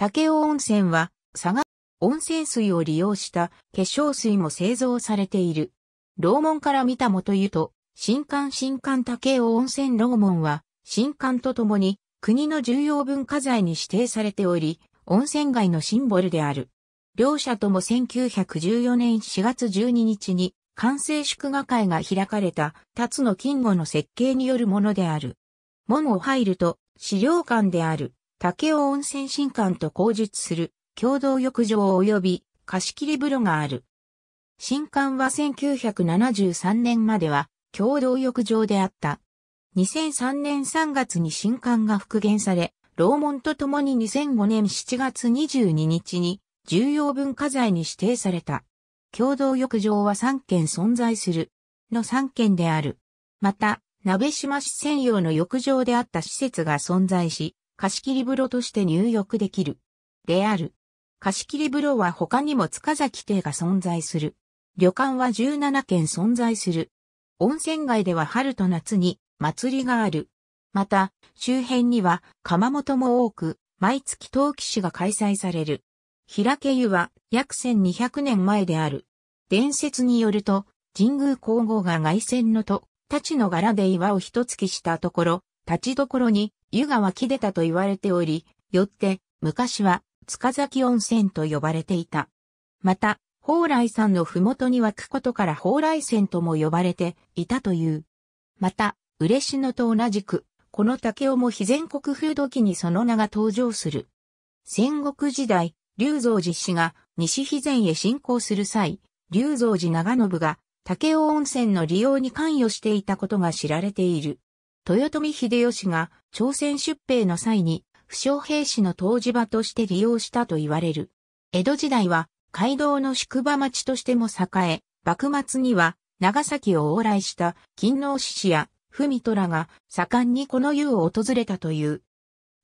竹雄温泉は、佐賀温泉水を利用した化粧水も製造されている。楼門から見たもと湯と、新館新館竹雄温泉楼門は、新館とともに国の重要文化財に指定されており、温泉街のシンボルである。両者とも1914年4月12日に、完成祝賀会が開かれた、辰の金吾の設計によるものである。門を入ると、資料館である。竹尾温泉新館と口述する共同浴場及び貸切風呂がある。新館は1973年までは共同浴場であった。2003年3月に新館が復元され、楼門とともに2005年7月22日に重要文化財に指定された。共同浴場は3件存在する。の3件である。また、鍋島市専用の浴場であった施設が存在し、貸切風呂として入浴できる。である。貸切風呂は他にも塚崎邸が存在する。旅館は17軒存在する。温泉街では春と夏に祭りがある。また、周辺には鎌本も多く、毎月陶器市が開催される。平家湯は約1200年前である。伝説によると、神宮皇后が外線のと、立ちの柄で岩を一突きしたところ、立ちどころに湯が湧き出たと言われており、よって昔は塚崎温泉と呼ばれていた。また、蓬莱山のふもとに湧くことから蓬莱泉とも呼ばれていたという。また、嬉野と同じく、この竹雄も非全国風土記にその名が登場する。戦国時代、龍蔵寺氏が西肥前へ進行する際、龍蔵寺長信が竹雄温泉の利用に関与していたことが知られている。豊臣秀吉が朝鮮出兵の際に負傷兵士の湯治場として利用したと言われる。江戸時代は街道の宿場町としても栄え、幕末には長崎を往来した勤王志士や文虎が盛んにこの湯を訪れたという。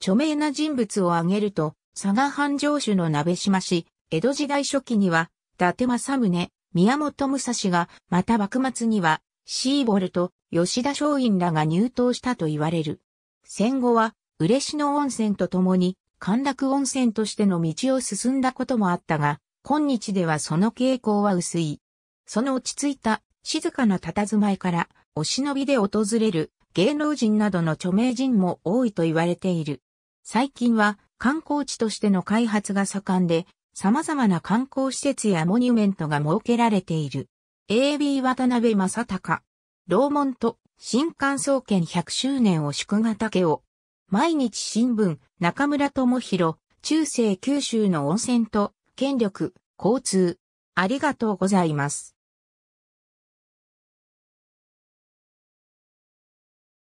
著名な人物を挙げると、佐賀藩城主の鍋島氏、江戸時代初期には、伊達政宗、宮本武蔵が、また幕末には、シーボルト、吉田松陰らが入党したと言われる。戦後は、嬉野温泉と共に、陥落温泉としての道を進んだこともあったが、今日ではその傾向は薄い。その落ち着いた、静かな佇まいから、お忍びで訪れる芸能人などの著名人も多いと言われている。最近は観光地としての開発が盛んで、様々な観光施設やモニュメントが設けられている。AB 渡辺正隆。老門と新刊総研100周年を祝賀竹を。毎日新聞中村智弘。中世九州の温泉と権力、交通。ありがとうございます。